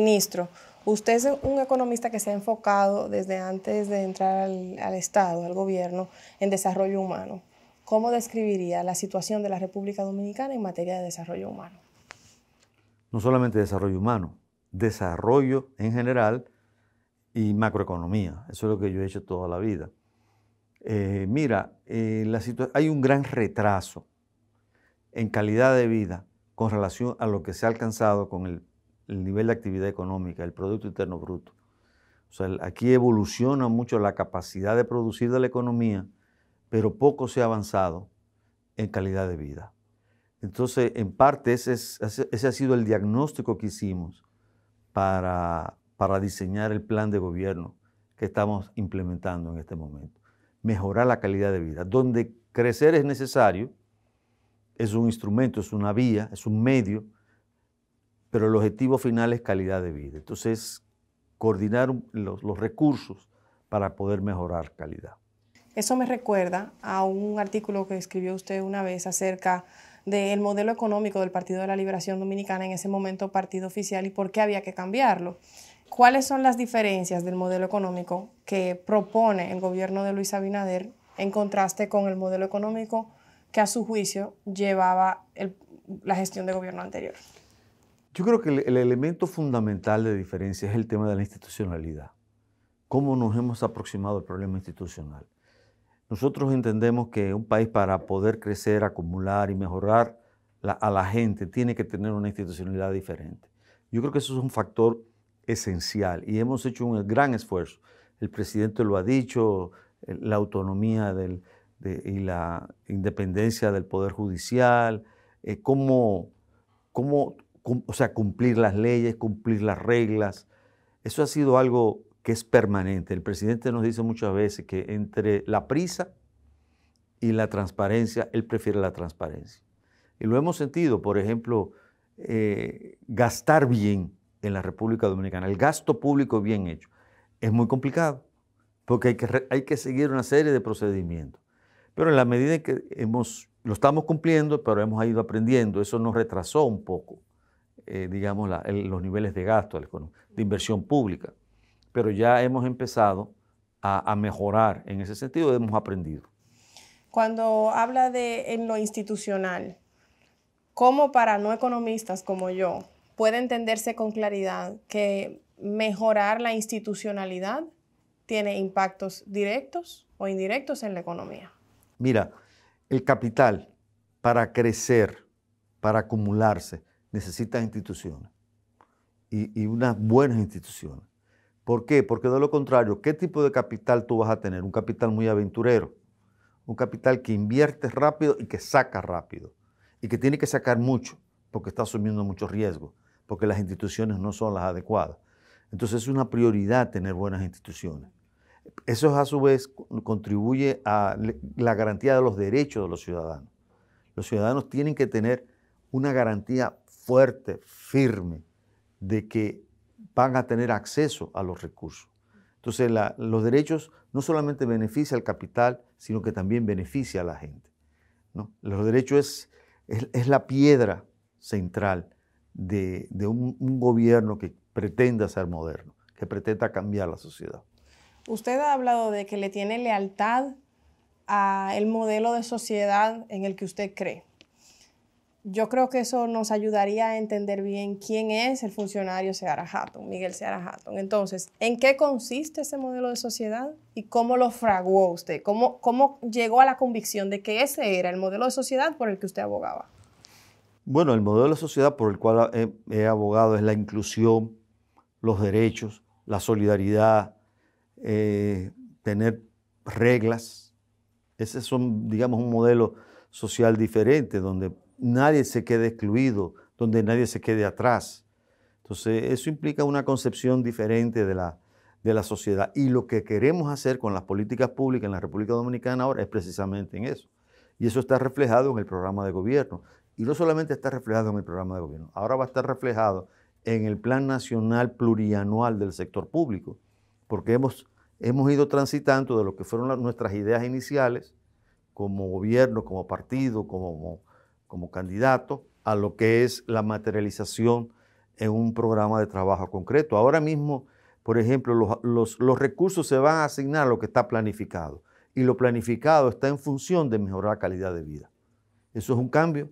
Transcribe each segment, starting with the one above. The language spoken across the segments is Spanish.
Ministro, usted es un economista que se ha enfocado desde antes de entrar al, Estado, al gobierno, en desarrollo humano. ¿Cómo describiría la situación de la República Dominicana en materia de desarrollo humano? No solamente desarrollo humano, desarrollo en general y macroeconomía. Eso es lo que yo he hecho toda la vida. Eh, mira, eh, hay un gran retraso en calidad de vida con relación a lo que se ha alcanzado con el el nivel de actividad económica, el Producto Interno Bruto. O sea, aquí evoluciona mucho la capacidad de producir de la economía, pero poco se ha avanzado en calidad de vida. Entonces, en parte, ese, ha sido el diagnóstico que hicimos para, para diseñar el plan de gobierno que estamos implementando en este momento. Mejorar la calidad de vida. Donde crecer es necesario, es un instrumento, es una vía, es un medio, pero el objetivo final es calidad de vida. Entonces, coordinar los, recursos para poder mejorar calidad. Eso me recuerda a un artículo que escribió usted una vez acerca del modelo económico del Partido de la Liberación Dominicana, en ese momento partido oficial, y por qué había que cambiarlo. ¿Cuáles son las diferencias del modelo económico que propone el gobierno de Luis Abinader en contraste con el modelo económico que a su juicio llevaba la gestión de gobierno anterior? Yo creo que el, elemento fundamental de diferencia es el tema de la institucionalidad. ¿Cómo nos hemos aproximado al problema institucional? Nosotros entendemos que un país para poder crecer, acumular y mejorar a la gente tiene que tener una institucionalidad diferente. Yo creo que eso es un factor esencial y hemos hecho un gran esfuerzo. El presidente lo ha dicho, la autonomía y la independencia del Poder Judicial, eh, cómo, cómo o sea, cumplir las leyes, cumplir las reglas. Eso ha sido algo que es permanente. El presidente nos dice muchas veces que entre la prisa y la transparencia, él prefiere la transparencia. Y lo hemos sentido, por ejemplo, eh, gastar bien en la República Dominicana, el gasto público bien hecho, es muy complicado, porque hay que, hay que seguir una serie de procedimientos. Pero en la medida en que hemos, lo estamos cumpliendo, pero hemos ido aprendiendo, eso nos retrasó un poco. Eh, digamos, los niveles de gasto, de inversión pública. Pero ya hemos empezado a, mejorar en ese sentido, hemos aprendido. Cuando habla de en lo institucional, ¿cómo para no economistas como yo puede entenderse con claridad que mejorar la institucionalidad tiene impactos directos o indirectos en la economía? Mira, el capital para crecer, para acumularse, necesitas instituciones y, unas buenas instituciones. ¿Por qué? Porque de lo contrario, ¿qué tipo de capital tú vas a tener? Un capital muy aventurero, un capital que invierte rápido y que saca rápido, y que tiene que sacar mucho, porque está asumiendo muchos riesgos, porque las instituciones no son las adecuadas. Entonces es una prioridad tener buenas instituciones. Eso a su vez contribuye a la garantía de los derechos de los ciudadanos. Los ciudadanos tienen que tener una garantía fuerte, firme, de que van a tener acceso a los recursos. Entonces, los derechos no solamente beneficia al capital, sino que también beneficia a la gente. ¿no? Los derechos es, es, la piedra central de, un, un gobierno que pretenda ser moderno, que pretenda cambiar la sociedad. Usted ha hablado de que le tiene lealtad a el modelo de sociedad en el que usted cree yo creo que eso nos ayudaría a entender bien quién es el funcionario Seara Hatton, Miguel Seara Hatton. Entonces, ¿en qué consiste ese modelo de sociedad y cómo lo fraguó usted? ¿Cómo, ¿Cómo llegó a la convicción de que ese era el modelo de sociedad por el que usted abogaba? Bueno, el modelo de sociedad por el cual he, abogado es la inclusión, los derechos, la solidaridad, eh, tener reglas. Ese son, digamos, un modelo social diferente donde nadie se quede excluido, donde nadie se quede atrás. Entonces, eso implica una concepción diferente de la, de la sociedad. Y lo que queremos hacer con las políticas públicas en la República Dominicana ahora es precisamente en eso. Y eso está reflejado en el programa de gobierno. Y no solamente está reflejado en el programa de gobierno, ahora va a estar reflejado en el Plan Nacional Plurianual del Sector Público, porque hemos, hemos ido transitando de lo que fueron nuestras ideas iniciales como gobierno, como partido, como como candidato a lo que es la materialización en un programa de trabajo concreto. Ahora mismo, por ejemplo, los, recursos se van a asignar a lo que está planificado y lo planificado está en función de mejorar la calidad de vida. Eso es un cambio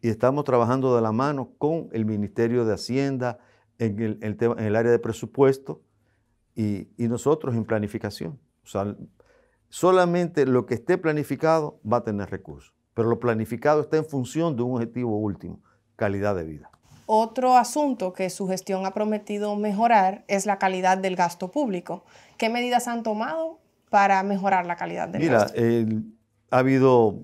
y estamos trabajando de la mano con el Ministerio de Hacienda en el, tema, en el área de presupuesto y, y nosotros en planificación. O sea, solamente lo que esté planificado va a tener recursos pero lo planificado está en función de un objetivo último, calidad de vida. Otro asunto que su gestión ha prometido mejorar es la calidad del gasto público. ¿Qué medidas han tomado para mejorar la calidad del vida gasto? Mira, ha habido,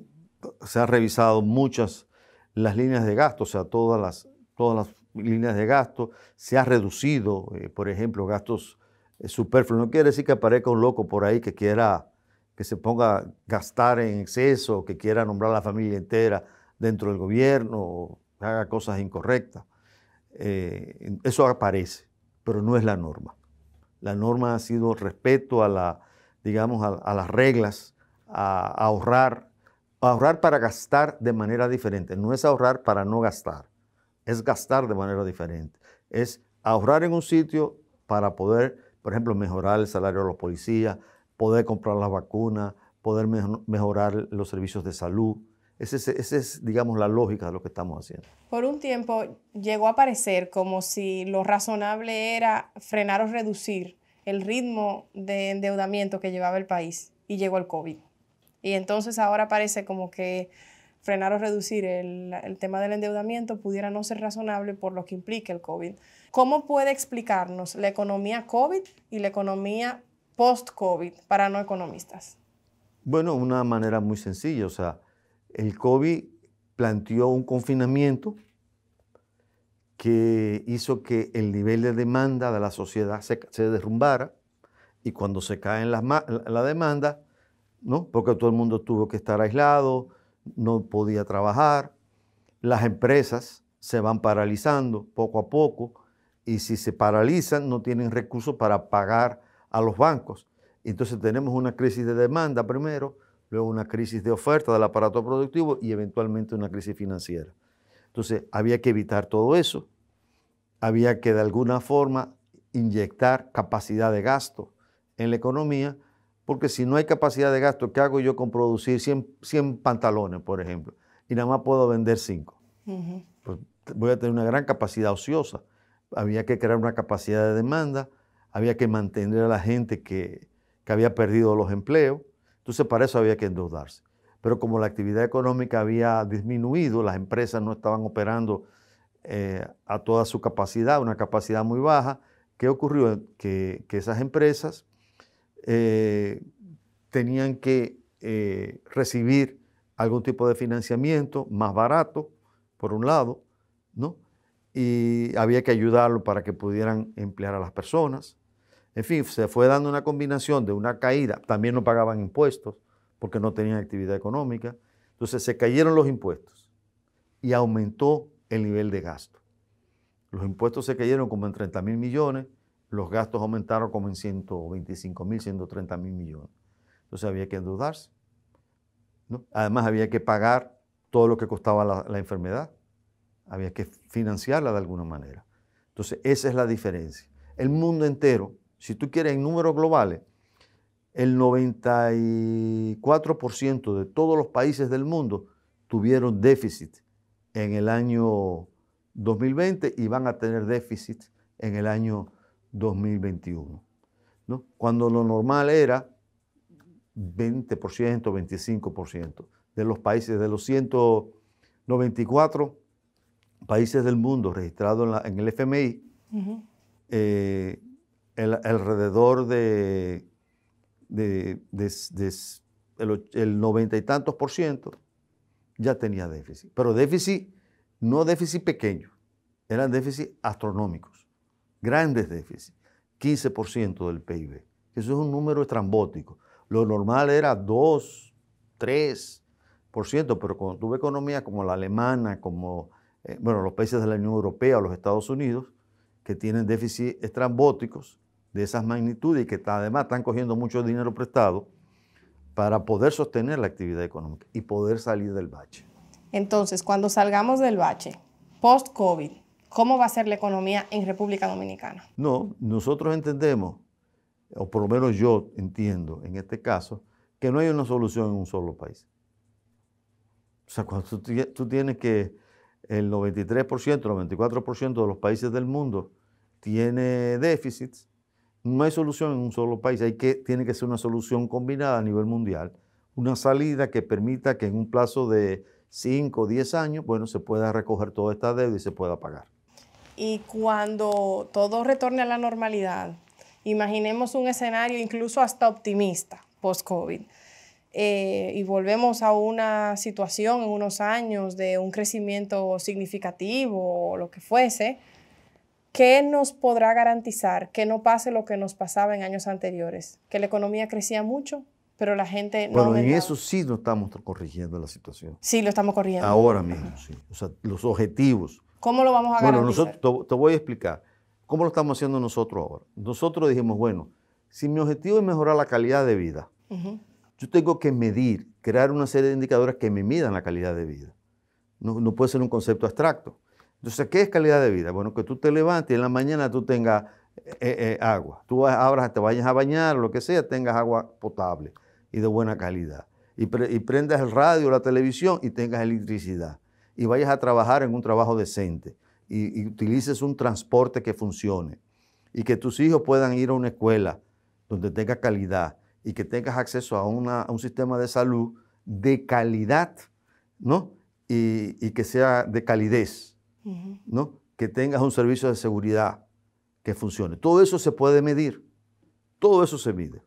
se han revisado muchas las líneas de gasto, o sea, todas las, todas las líneas de gasto, se ha reducido, eh, por ejemplo, gastos eh, superfluos. No quiere decir que aparezca un loco por ahí que quiera que se ponga a gastar en exceso, que quiera nombrar a la familia entera dentro del gobierno, o haga cosas incorrectas. Eh, eso aparece, pero no es la norma. La norma ha sido respeto a la, digamos, a, las reglas, a, ahorrar, ahorrar para gastar de manera diferente. No es ahorrar para no gastar, es gastar de manera diferente. Es ahorrar en un sitio para poder, por ejemplo, mejorar el salario de los policías, poder comprar las vacunas, poder mejorar los servicios de salud. Esa es, digamos, la lógica de lo que estamos haciendo. Por un tiempo llegó a parecer como si lo razonable era frenar o reducir el ritmo de endeudamiento que llevaba el país y llegó el COVID. Y entonces ahora parece como que frenar o reducir el, el, tema del endeudamiento pudiera no ser razonable por lo que implica el COVID. ¿Cómo puede explicarnos la economía COVID y la economía post-COVID para no economistas? Bueno, una manera muy sencilla. O sea, el COVID planteó un confinamiento que hizo que el nivel de demanda de la sociedad se, derrumbara y cuando se cae en la, la, demanda, ¿no? porque todo el mundo tuvo que estar aislado, no podía trabajar, las empresas se van paralizando poco a poco y si se paralizan no tienen recursos para pagar a los bancos. Entonces tenemos una crisis de demanda primero, luego una crisis de oferta del aparato productivo y eventualmente una crisis financiera. Entonces había que evitar todo eso, había que de alguna forma inyectar capacidad de gasto en la economía, porque si no hay capacidad de gasto, ¿qué hago yo con producir 100, pantalones, por ejemplo? Y nada más puedo vender 5. Pues, voy a tener una gran capacidad ociosa. Había que crear una capacidad de demanda, había que mantener a la gente que, había perdido los empleos, entonces para eso había que endeudarse. Pero como la actividad económica había disminuido, las empresas no estaban operando eh, a toda su capacidad, una capacidad muy baja, ¿qué ocurrió? Que, esas empresas eh, tenían que eh, recibir algún tipo de financiamiento más barato, por un lado, ¿no? Y había que ayudarlo para que pudieran emplear a las personas. En fin, se fue dando una combinación de una caída, también no pagaban impuestos porque no tenían actividad económica, entonces se cayeron los impuestos y aumentó el nivel de gasto. Los impuestos se cayeron como en 30 mil millones, los gastos aumentaron como en 125 mil, 130 mil millones. Entonces había que endeudarse. Además había que pagar todo lo que costaba la enfermedad, había que financiarla de alguna manera. Entonces esa es la diferencia. El mundo entero si tú quieres en números globales, el 94% de todos los países del mundo tuvieron déficit en el año 2020 y van a tener déficit en el año 2021. ¿no? Cuando lo normal era 20%, 25% de los países, de los 194 países del mundo registrados en, el FMI, alrededor de, noventa y tantos por ciento ya tenía déficit. Pero déficit, no déficit pequeño, eran déficits astronómicos, grandes déficits, 15% del PIB. Eso es un número estrambótico. Lo normal era 2, 3%, pero cuando tuve economía como la alemana, como eh, bueno, los países de la Unión Europea o los Estados Unidos, que tienen déficits estrambóticos, de esas magnitudes y que además están cogiendo mucho dinero prestado para poder sostener la actividad económica y poder salir del bache. Entonces, cuando salgamos del bache, post-COVID, ¿cómo va a ser la economía en República Dominicana? No, nosotros entendemos, o por lo menos yo entiendo en este caso, que no hay una solución en un solo país. O sea, cuando tú, tienes que el 93%, el 94% de los países del mundo tiene déficits, no hay solución en un solo país, hay que, tiene que ser una solución combinada a nivel mundial, una salida que permita que en un plazo de 5 o 10 años, bueno, se pueda recoger toda esta deuda y se pueda pagar. Y cuando todo retorne a la normalidad, imaginemos un escenario incluso hasta optimista post-COVID, eh, y volvemos a una situación en unos años de un crecimiento significativo o lo que fuese, ¿qué nos podrá garantizar que no pase lo que nos pasaba en años anteriores? Que la economía crecía mucho, pero la gente no. Bueno, en eso sí no estamos corrigiendo la situación. Sí, lo estamos corrigiendo. Ahora mismo, sí. O sea, los objetivos. ¿Cómo lo vamos a garantizar? Bueno, nosotros, te, voy a explicar. ¿Cómo lo estamos haciendo nosotros ahora? Nosotros dijimos, bueno, si mi objetivo es mejorar la calidad de vida, yo tengo que medir, crear una serie de indicadores que me midan la calidad de vida. No, no puede ser un concepto abstracto. Entonces, ¿qué es calidad de vida? Bueno, que tú te levantes y en la mañana tú tengas eh, eh, eh, agua. Tú abras, te vayas a bañar o lo que sea, tengas agua potable y de buena calidad. Y, prendas el radio, la televisión y tengas electricidad. Y vayas a trabajar en un trabajo decente. Y, utilices un transporte que funcione. Y que tus hijos puedan ir a una escuela donde tenga calidad. Y que tengas acceso a, un sistema de salud de calidad, ¿no? y que sea de calidez ¿no? que tengas un servicio de seguridad que funcione. Todo eso se puede medir, todo eso se mide.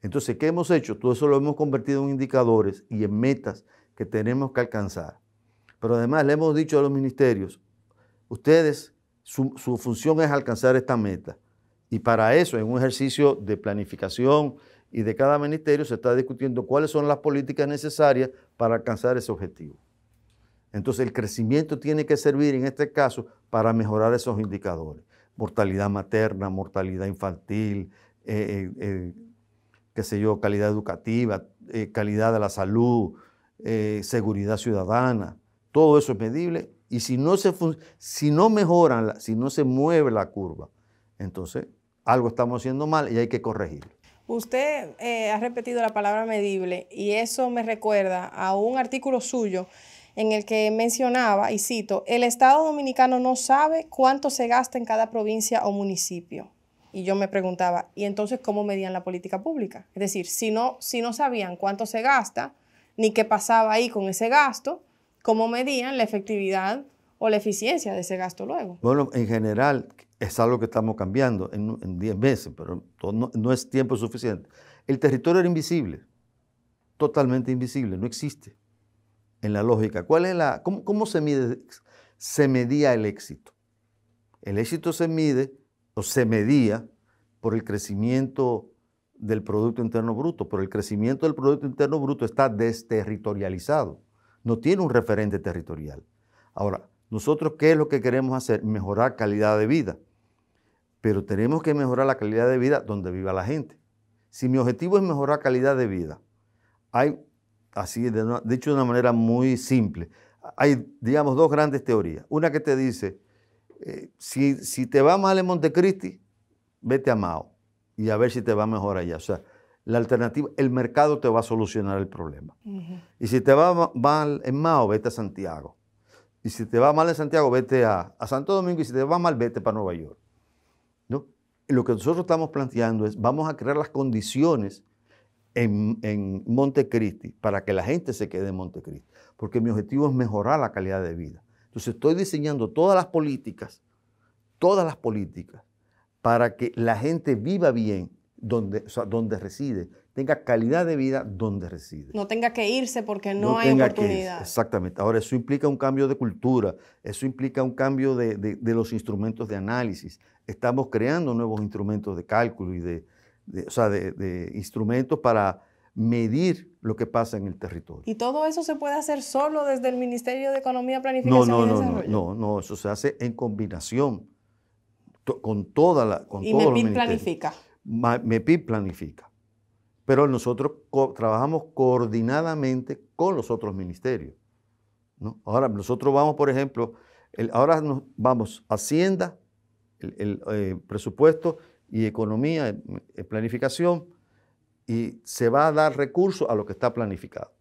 Entonces, ¿qué hemos hecho? Todo eso lo hemos convertido en indicadores y en metas que tenemos que alcanzar. Pero además le hemos dicho a los ministerios, ustedes, su función es alcanzar esta meta. Y para eso, en un ejercicio de planificación y de cada ministerio, se está discutiendo cuáles son las políticas necesarias para alcanzar ese objetivo. Entonces el crecimiento tiene que servir en este caso para mejorar esos indicadores. Mortalidad materna, mortalidad infantil, eh, eh, eh, qué sé yo, calidad educativa, calidad de la salud, seguridad ciudadana. Todo eso es medible y si no, se, si no mejoran, si no se mueve la curva, entonces algo estamos haciendo mal y hay que corregirlo. Usted ha repetido la palabra medible y eso me recuerda a un artículo suyo en el que mencionaba, y cito, el Estado dominicano no sabe cuánto se gasta en cada provincia o municipio. Y yo me preguntaba, ¿y entonces cómo medían la política pública? Es decir, si no, si no sabían cuánto se gasta, ni qué pasaba ahí con ese gasto, ¿cómo medían la efectividad o la eficiencia de ese gasto luego? Bueno, en general es algo que estamos cambiando en 10 meses, pero no es tiempo suficiente. El territorio era invisible, totalmente invisible, no existe en la lógica. ¿Cuál es la, cómo, se, mide, se medía el éxito? El éxito se mide o se medía por el crecimiento del Producto Interno Bruto, pero el crecimiento del Producto Interno Bruto está desterritorializado, no tiene un referente territorial. Ahora, nosotros, ¿qué es lo que queremos hacer? Mejorar calidad de vida, pero tenemos que mejorar la calidad de vida donde viva la gente. Si mi objetivo es mejorar calidad de vida, hay así, de, dicho de una manera muy simple. Hay, digamos, dos grandes teorías. Una que te dice, eh, si, te va mal en Montecristi, vete a Mao y a ver si te va mejor allá. O sea, la alternativa, el mercado te va a solucionar el problema. Y si te va mal en Mao, vete a Santiago. Y si te va mal en Santiago, vete a, a Santo Domingo. Y si te va mal, vete para Nueva York. ¿No? lo que nosotros estamos planteando es, vamos a crear las condiciones en, Montecristi para que la gente se quede en Montecristi, porque mi objetivo es mejorar la calidad de vida. Entonces estoy diseñando todas las políticas, todas las políticas, para que la gente viva bien donde, donde reside, tenga calidad de vida donde reside. No tenga que irse porque no, hay oportunidad. exactamente. Ahora, eso implica un cambio de cultura, eso implica un cambio de los instrumentos de análisis. Estamos creando nuevos instrumentos de cálculo y de, o sea, de, instrumentos para medir lo que pasa en el territorio. ¿Y todo eso se puede hacer solo desde el Ministerio de Economía, Planificación no, no, no, No, no, no, eso se hace en combinación con toda la con ¿Y MEPIP planifica? planifica. Pero nosotros trabajamos coordinadamente con los otros ministerios. ¿no? Ahora, nosotros vamos, por ejemplo, ahora nos vamos Hacienda, el, el eh, presupuesto y economía, eh, eh, planificación, y se va a dar recursos a lo que está planificado.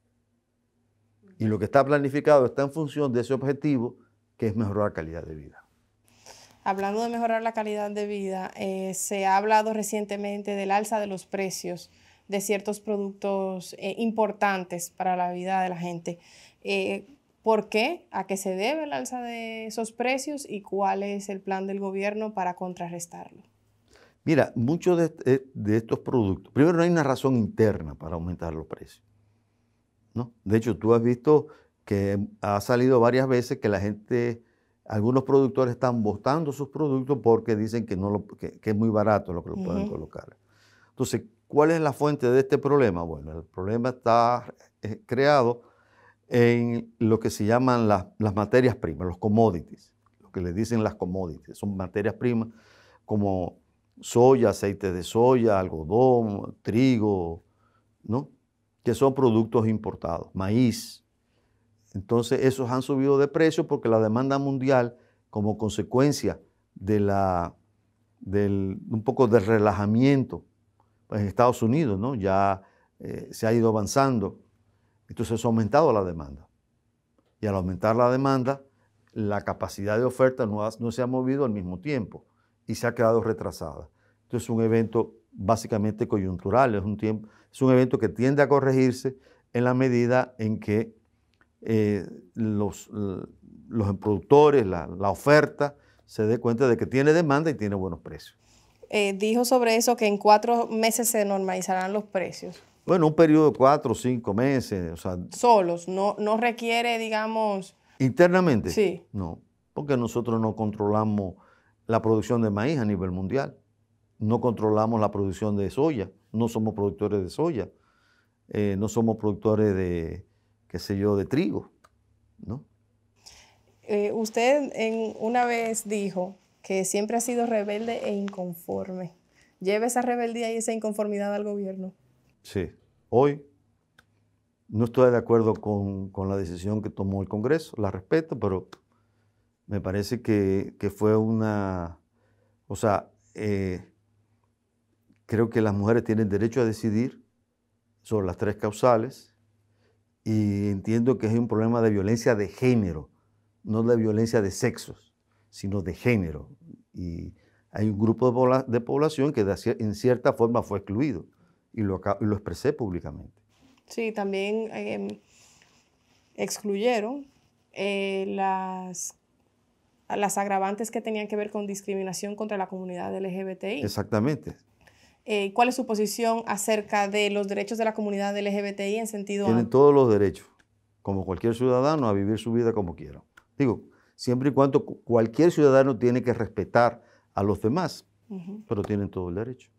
Y lo que está planificado está en función de ese objetivo, que es mejorar la calidad de vida. Hablando de mejorar la calidad de vida, eh, se ha hablado recientemente del alza de los precios de ciertos productos importantes para la vida de la gente. ¿Por qué? ¿A qué se debe el alza de esos precios? ¿Y cuál es el plan del gobierno para contrarrestarlo? Mira, muchos eh, de, estos productos, primero no hay una razón interna para aumentar los precios. ¿no? De hecho, tú has visto que ha salido varias veces que la gente, algunos productores están botando sus productos porque dicen que, no es muy barato lo que lo pueden colocar. Entonces, ¿cuál es la fuente de este problema? Bueno, el problema está eh, creado en lo que se llaman las, las materias primas, los commodities, lo que le dicen las commodities, son materias primas como soya, aceite de soya, algodón, trigo, ¿no? Que son productos importados, maíz. Entonces, esos han subido de precio porque la demanda mundial, como consecuencia de la, un poco de relajamiento en Estados Unidos, ¿no? Ya eh, se ha ido avanzando. Entonces, ha aumentado la demanda. Y al aumentar la demanda, la capacidad de oferta no se ha movido al mismo tiempo y se ha quedado retrasada. Esto es un evento básicamente coyuntural, es un, es un evento que tiende a corregirse en la medida en que eh, los, los, productores, la, oferta, se dé cuenta de que tiene demanda y tiene buenos precios. Eh, dijo sobre eso que en cuatro meses se normalizarán los precios. Bueno, un periodo de cuatro o cinco meses. Solos, no, no requiere, digamos... Internamente. Sí. No, porque nosotros no controlamos la producción de maíz a nivel mundial. No controlamos la producción de soya, no somos productores de soya, eh, no somos productores de, qué sé yo, de trigo, ¿no? Eh, usted en, una vez dijo que siempre ha sido rebelde e inconforme. ¿Lleva esa rebeldía y esa inconformidad al gobierno? Sí. Hoy no estoy de acuerdo con, con la decisión que tomó el Congreso, la respeto, pero me parece que, fue una, o sea, eh, creo que las mujeres tienen derecho a decidir sobre las tres causales y entiendo que es un problema de violencia de género, no de violencia de sexos, sino de género. Y hay un grupo de, población que en cierta forma fue excluido y lo, lo expresé públicamente. Sí, también em, excluyeron eh, las las agravantes que tenían que ver con discriminación contra la comunidad LGBTI. Exactamente. Eh, ¿Cuál es su posición acerca de los derechos de la comunidad LGBTI en sentido Tienen todos los derechos, como cualquier ciudadano, a vivir su vida como quiera. Digo, siempre y cuando cualquier ciudadano tiene que respetar a los demás, pero tienen todo el derecho.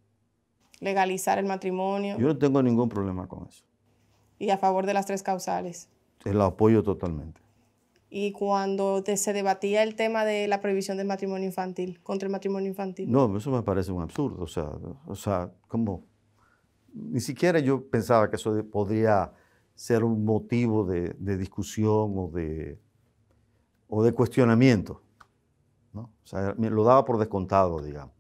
Legalizar el matrimonio. Yo no tengo ningún problema con eso. ¿Y a favor de las tres causales? El apoyo totalmente y cuando se debatía el tema de la prohibición del matrimonio infantil, contra el matrimonio infantil. No, eso me parece un absurdo. O sea, o sea ni siquiera yo pensaba que eso podría ser un motivo de, de discusión o de, o de cuestionamiento. O sea, lo daba por descontado, digamos.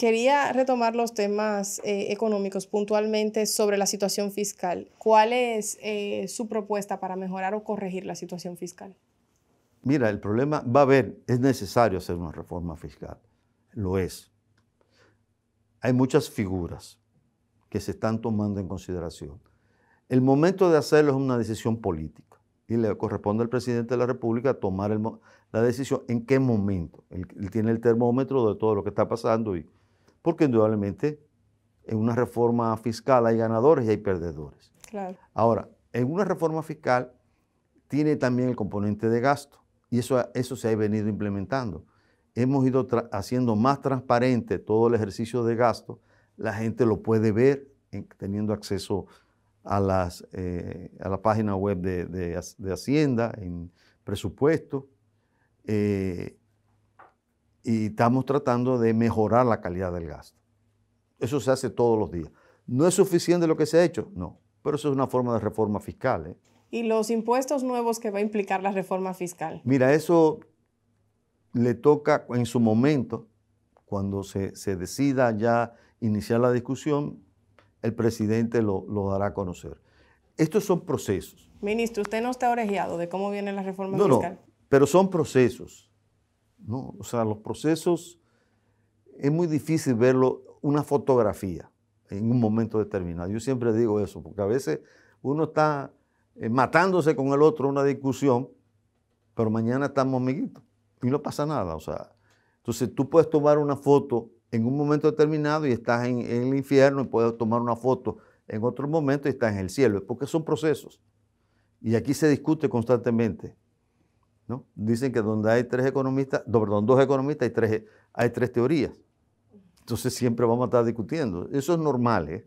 Quería retomar los temas eh, económicos puntualmente sobre la situación fiscal. ¿Cuál es eh, su propuesta para mejorar o corregir la situación fiscal? Mira, el problema va a haber, es necesario hacer una reforma fiscal, lo es. Hay muchas figuras que se están tomando en consideración. El momento de hacerlo es una decisión política y le corresponde al presidente de la República tomar la decisión en qué momento. él tiene el termómetro de todo lo que está pasando y, porque indudablemente en una reforma fiscal hay ganadores y hay perdedores. Claro. Ahora, en una reforma fiscal tiene también el componente de gasto y eso, eso se ha venido implementando. Hemos ido haciendo más transparente todo el ejercicio de gasto, la gente lo puede ver teniendo acceso a, las, eh, la página web de, Hacienda, en presupuesto. Eh, y estamos tratando de mejorar la calidad del gasto. Eso se hace todos los días. ¿No es suficiente lo que se ha hecho? No, pero eso es una forma de reforma fiscal. ¿eh? ¿Y los impuestos nuevos que va a implicar la reforma fiscal? Mira, eso le toca en su momento, cuando se, decida ya iniciar la discusión, el presidente lo, dará a conocer. Estos son procesos. Ministro, usted no está orejeado de cómo viene la reforma no, fiscal. No, pero son procesos. ¿no? O sea, los procesos es muy difícil verlo una fotografía en un momento determinado. Yo siempre digo eso, porque a veces uno está eh, matándose con el otro una discusión, pero mañana estamos amiguitos y no pasa nada. O sea, entonces tú puedes tomar una foto en un momento determinado y estás en, el infierno y puedes tomar una foto en otro momento y estás en el cielo, Es porque son procesos. Y aquí se discute constantemente Dicen que donde hay tres economistas, perdón, dos economistas hay tres, hay tres teorías. Entonces siempre vamos a estar discutiendo. Eso es normal. ¿eh?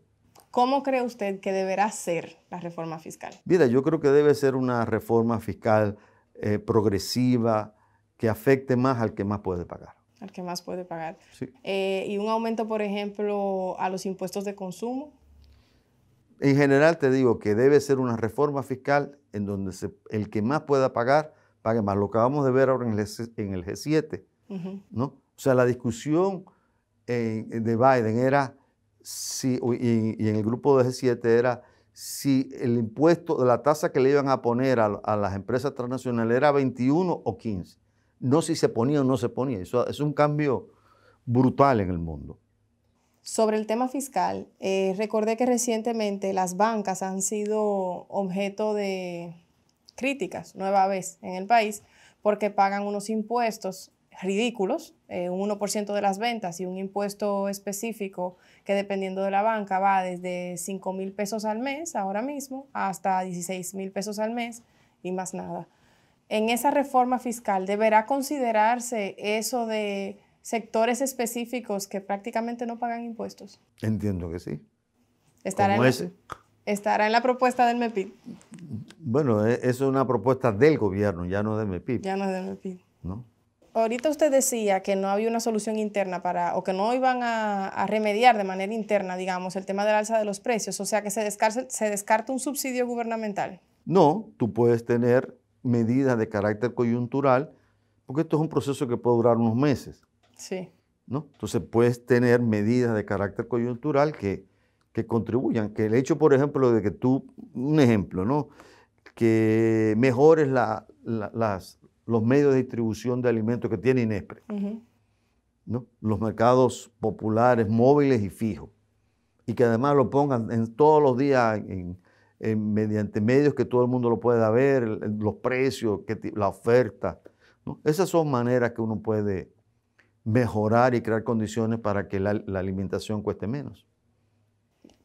¿Cómo cree usted que deberá ser la reforma fiscal? Mira, yo creo que debe ser una reforma fiscal eh, progresiva que afecte más al que más puede pagar. Al que más puede pagar. Eh, y un aumento, por ejemplo, a los impuestos de consumo. En general te digo que debe ser una reforma fiscal en donde el que más pueda pagar pague más. Lo acabamos de ver ahora en el, G7, ¿no? O sea, la discusión eh, de Biden era si, y, en el grupo de G7 era si el impuesto, de la tasa que le iban a poner a, las empresas transnacionales era 21 o 15. No si se ponía o no se ponía. Eso es un cambio brutal en el mundo. Sobre el tema fiscal, eh, recordé que recientemente las bancas han sido objeto de críticas nueva vez en el país porque pagan unos impuestos ridículos, eh, un 1% de las ventas y un impuesto específico que dependiendo de la banca va desde 5 mil pesos al mes ahora mismo hasta 16 mil pesos al mes y más nada. En esa reforma fiscal deberá considerarse eso de sectores específicos que prácticamente no pagan impuestos. Entiendo que sí. ¿Estará en ese? ¿Estará en la propuesta del MEP. Bueno, e, eso es una propuesta del gobierno, ya no del MEP. Ya no es del MEPID. Ahorita usted decía que no había una solución interna para, o que no iban a, remediar de manera interna, digamos, el tema del alza de los precios, o sea que se descarta, se un subsidio gubernamental. No, tú puedes tener medidas de carácter coyuntural, porque esto es un proceso que puede durar unos meses. Sí. ¿no? Entonces puedes tener medidas de carácter coyuntural que que contribuyan, que el hecho, por ejemplo, de que tú, un ejemplo, ¿no? que mejores los medios de distribución de alimentos que tiene Inespre, ¿no? los mercados populares, móviles y fijos, y que además lo pongan en todos los días en, mediante medios que todo el mundo lo pueda ver, los precios, que, la oferta. ¿no? Esas son maneras que uno puede mejorar y crear condiciones para que la alimentación cueste menos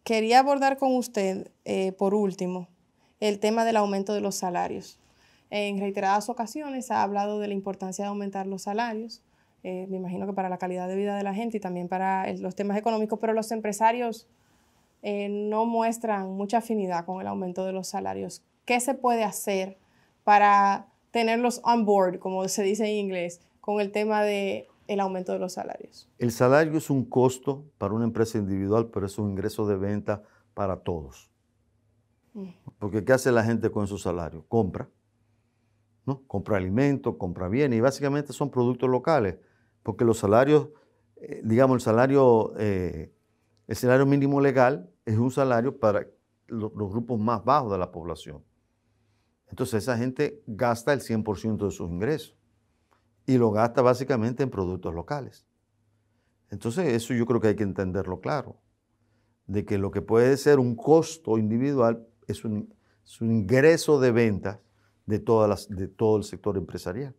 quería abordar con usted, eh, por último, el tema del aumento de los salarios. En reiteradas ocasiones ha hablado de la importancia de aumentar los salarios, eh, me imagino que para la calidad de vida de la gente y también para los temas económicos, pero los empresarios eh, no muestran mucha afinidad con el aumento de los salarios. ¿Qué se puede hacer para tenerlos on board, como se dice en inglés, con el tema de el aumento de los salarios. El salario es un costo para una empresa individual, pero es un ingreso de venta para todos. Mm. Porque ¿qué hace la gente con su salario? Compra. ¿no? Compra alimentos, compra bienes y básicamente son productos locales. Porque los salarios, eh, digamos, el salario, eh, el salario mínimo legal es un salario para los grupos más bajos de la población. Entonces esa gente gasta el 100% de sus ingresos y lo gasta básicamente en productos locales. Entonces, eso yo creo que hay que entenderlo claro, de que lo que puede ser un costo individual es un, ingreso de ventas de, todo el sector empresarial.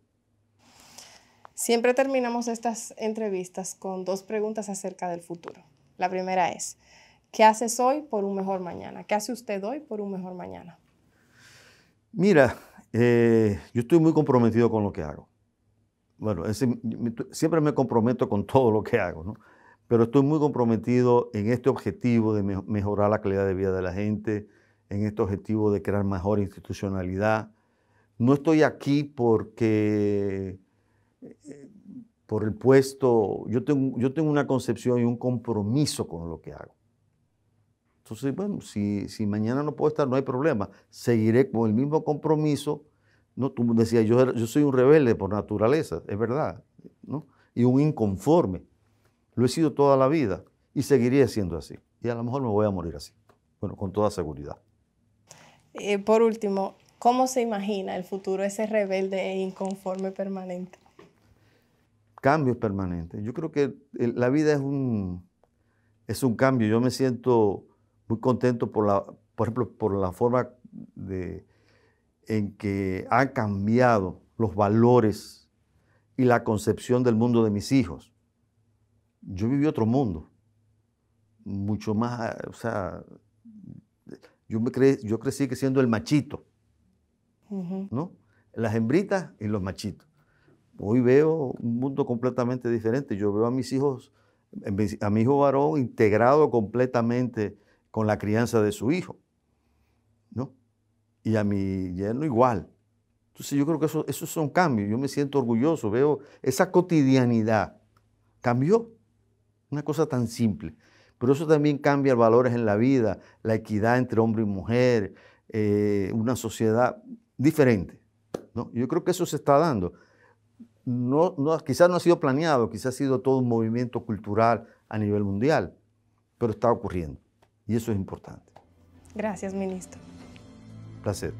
Siempre terminamos estas entrevistas con dos preguntas acerca del futuro. La primera es, ¿qué haces hoy por un mejor mañana? ¿Qué hace usted hoy por un mejor mañana? Mira, eh, yo estoy muy comprometido con lo que hago bueno, siempre me comprometo con todo lo que hago, ¿no? Pero estoy muy comprometido en este objetivo de mejorar la calidad de vida de la gente, en este objetivo de crear mejor institucionalidad. No estoy aquí porque eh, por el puesto, yo tengo, yo tengo una concepción y un compromiso con lo que hago. Entonces, bueno, si, si mañana no puedo estar, no hay problema. Seguiré con el mismo compromiso no, tú decías, yo, yo soy un rebelde por naturaleza, es verdad, Y un inconforme. Lo he sido toda la vida y seguiría siendo así. Y a lo mejor me voy a morir así, bueno, con toda seguridad. Eh, por último, ¿cómo se imagina el futuro ese rebelde e inconforme permanente? Cambios permanentes. Yo creo que la vida es un, es un cambio. Yo me siento muy contento por la, por ejemplo, por la forma de, en que han cambiado los valores y la concepción del mundo de mis hijos. Yo viví otro mundo, mucho más, o sea, yo, me cre crecí siendo el machito, ¿no? Las hembritas y los machitos. Hoy veo un mundo completamente diferente. Yo veo a mis hijos, a mi hijo varón integrado completamente con la crianza de su hijo, ¿no? y a mi yerno igual. Entonces yo creo que eso, esos son cambios. Yo me siento orgulloso, veo esa cotidianidad. Cambió. Una cosa tan simple. Pero eso también cambia valores en la vida, la equidad entre hombre y mujer, eh, una sociedad diferente. ¿no? Yo creo que eso se está dando. No, no, quizás no ha sido planeado, quizás ha sido todo un movimiento cultural a nivel mundial, pero está ocurriendo. Y eso es importante. Gracias, ministro. That's it.